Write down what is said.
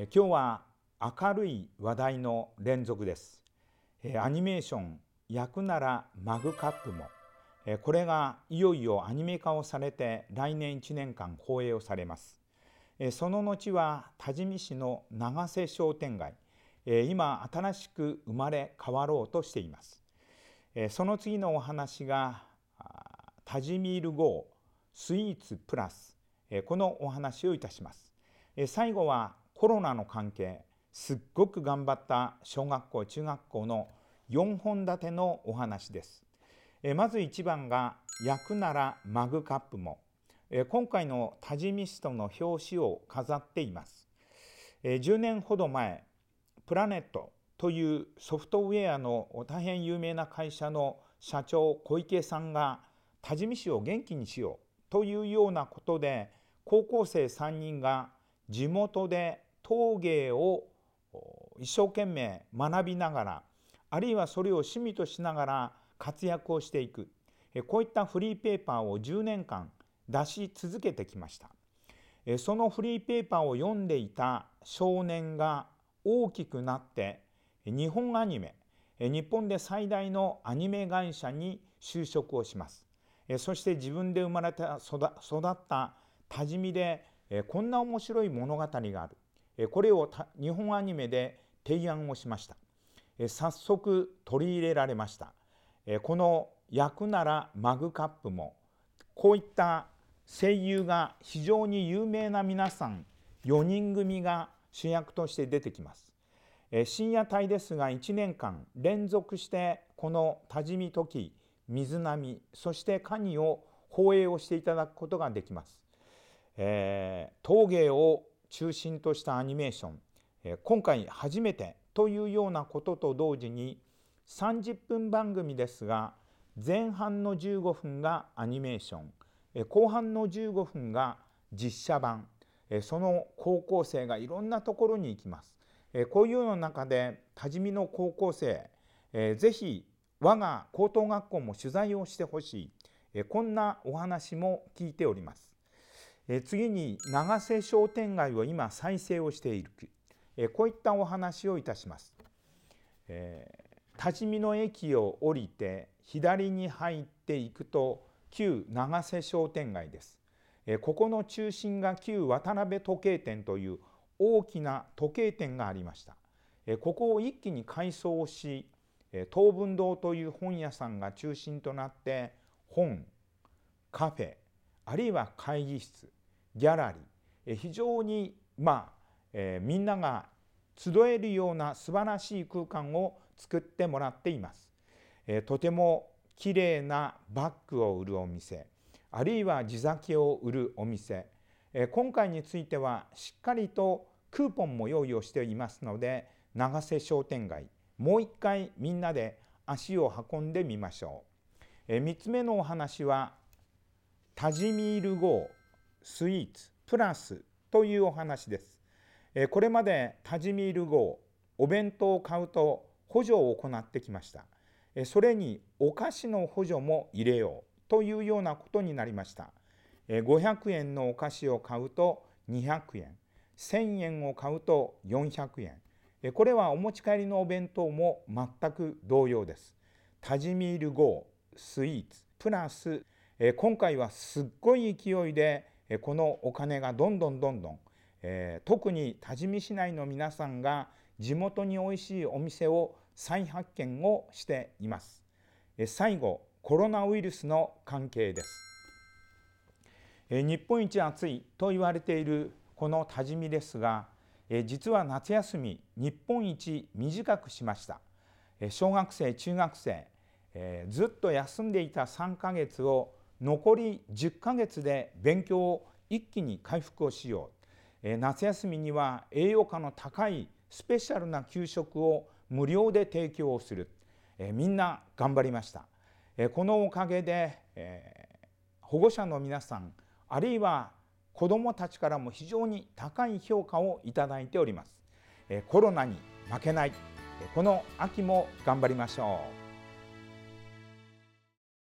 え今日は明るい話題の連続です、えアニメーション焼くならマグカップも、えこれがいよいよアニメ化をされて来年1年間放映をされます、えその後は多治見市の長瀬商店街、え今新しく生まれ変わろうとしています、えその次のお話が多治見ルゴースイーツプラスこのお話をいたします最後はコロナの関係すっごく頑張った小学校中学校の4本立てのお話です。えまず1番が「焼くならマグカップも」え今回の「多治見スト」の表紙を飾っています。え10年ほど前プラネットというソフトウェアの大変有名な会社の社長小池さんが多治見市を元気にしようというようなことで高校生3人が地元で陶芸を一生懸命学びながらあるいはそれを趣味としながら活躍をしていくこういったフリーペーパーを10年間出し続けてきましたそのフリーペーパーを読んでいた少年が大きくなって日本アニメ日本で最大のアニメ会社に就職をしますそして自分で生まれた育った多治見でこんな面白い物語があるこれを日本アニメで提案をしました早速取り入れられましたこの「役ならマグカップも」こういった声優が非常に有名な皆さん4人組が主役として出てきます深夜帯ですが1年間連続してこの多治見時水波そしてカニを放映をしていただくことができます、えー、陶芸を中心としたアニメーション、今回初めてというようなことと同時に30分番組ですが前半の15分がアニメーション、後半の15分が実写版、その高校生がいろんなところに行きます。こういうの中で多治見の高校生、ぜひ我が高等学校も取材をしてほしい、こんなお話も聞いております。え次に長瀬商店街を今再生をしている、えこういったお話をいたします、えー、立ち見の駅を降りて左に入っていくと旧長瀬商店街です、えここの中心が旧渡辺時計店という大きな時計店がありました、えここを一気に改装し、え東文堂という本屋さんが中心となって本カフェあるいは会議室ギャラリー非常にまあ、えー、みんなが集えるような素晴らしい空間を作ってもらっています。えー、とても綺麗なバッグを売るお店あるいは地酒を売るお店、えー、今回についてはしっかりとクーポンも用意をしていますので長瀬商店街もう一回みんなで足を運んでみましょう。えー、3つ目のお話はタジミール号」スイーツプラスというお話です。えこれまでタジミール号お弁当を買うと補助を行ってきました。えそれにお菓子の補助も入れようというようなことになりました。500円のお菓子を買うと200円、1000円を買うと400円。これはお持ち帰りのお弁当も全く同様です。タジミール号スイーツプラスえ今回はすっごい勢いでこのお金がどんどんどんどん、え特に多治見市内の皆さんが地元においしいお店を再発見をしています。え最後コロナウイルスの関係です。え日本一暑いと言われているこの多治見ですがえ実は夏休み日本一短くしましたえ小学生中学生えずっと休んでいた3ヶ月を残り10ヶ月で勉強を一気に回復をしよう、夏休みには栄養価の高いスペシャルな給食を無料で提供をする、みんな頑張りました、このおかげで、保護者の皆さんあるいは子どもたちからも非常に高い評価をいただいておりますコロナに負けないこの秋も頑張りましょう